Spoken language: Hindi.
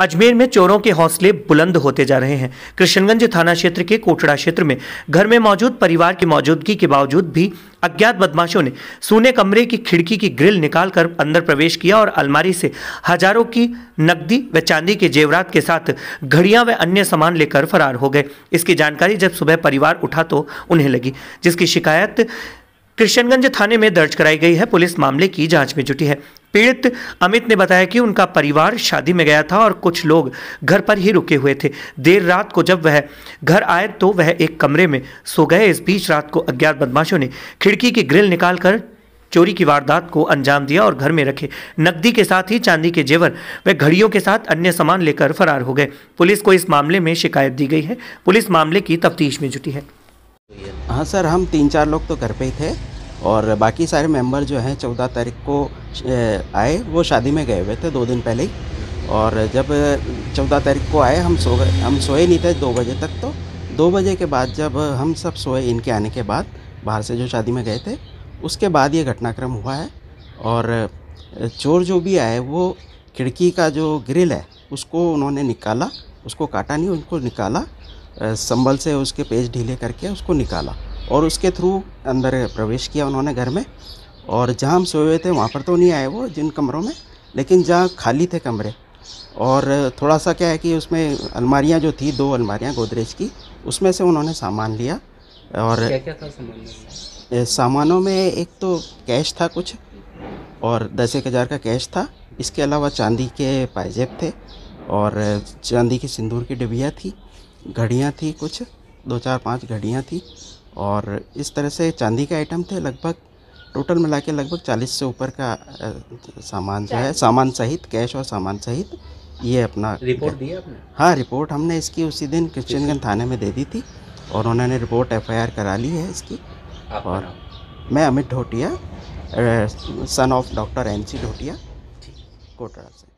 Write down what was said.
अजमेर में चोरों के हौसले बुलंद होते जा रहे हैं कृष्णगंज थाना क्षेत्र के कोटड़ा क्षेत्र में घर में मौजूद परिवार की मौजूदगी के बावजूद भी अज्ञात बदमाशों ने सोने कमरे की खिड़की की ग्रिल निकालकर अंदर प्रवेश किया और अलमारी से हजारों की नकदी व चांदी के जेवरात के साथ घड़ियां व अन्य सामान लेकर फरार हो गए इसकी जानकारी जब सुबह परिवार उठा तो उन्हें लगी जिसकी शिकायत कृष्णगंज थाने में दर्ज कराई गई है पुलिस मामले की जांच में जुटी है पीड़ित अमित ने बताया कि उनका परिवार शादी में गया था और कुछ लोग घर पर ही रुके हुए थे देर रात को जब वह घर आए तो वह एक कमरे में सो गए इस बीच रात को अज्ञात बदमाशों ने खिड़की की ग्रिल निकालकर चोरी की वारदात को अंजाम दिया और घर में रखे नकदी के साथ ही चांदी के जेवर व घड़ियों के साथ अन्य सामान लेकर फरार हो गए पुलिस को इस मामले में शिकायत दी गई है पुलिस मामले की तफ्तीश में जुटी है हाँ सर हम तीन चार लोग तो घर पे ही थे और बाकी सारे मेंबर जो हैं चौदह तारीख को आए वो शादी में गए हुए थे दो दिन पहले ही और जब चौदह तारीख को आए हम सो गए हम सोए नहीं थे दो बजे तक तो दो बजे के बाद जब हम सब सोए इनके आने के बाद बाहर से जो शादी में गए थे उसके बाद ये घटनाक्रम हुआ है और चोर जो भी आए वो खिड़की का जो ग्रिल है उसको उन्होंने निकाला उसको काटा नहीं उनको निकाला संबल से उसके पेज ढीले करके उसको निकाला और उसके थ्रू अंदर प्रवेश किया उन्होंने घर में और जहाँ हम सोए हुए थे वहाँ पर तो नहीं आए वो जिन कमरों में लेकिन जहाँ खाली थे कमरे और थोड़ा सा क्या है कि उसमें अलमारियाँ जो थी दो अलमारियाँ गोदरेज की उसमें से उन्होंने सामान लिया और क्या क्या था सामान सामानों में एक तो कैश था कुछ और दस एक हज़ार का कैश था इसके अलावा चांदी के पायजेब थे और चांदी की सिंदूर की डिबिया थी घड़ियाँ थी कुछ दो चार पाँच घड़ियाँ थी और इस तरह से चांदी का आइटम थे लगभग टोटल मिला के लगभग चालीस से ऊपर का सामान जो है सामान सहित कैश और सामान सहित ये अपना रिपोर्ट दिया आपने हाँ रिपोर्ट हमने इसकी उसी दिन किशनगंज थाने में दे दी थी और उन्होंने रिपोर्ट एफआईआर करा ली है इसकी और मैं Amit Dhotiya son of doctor N C Dhotiya Kotda से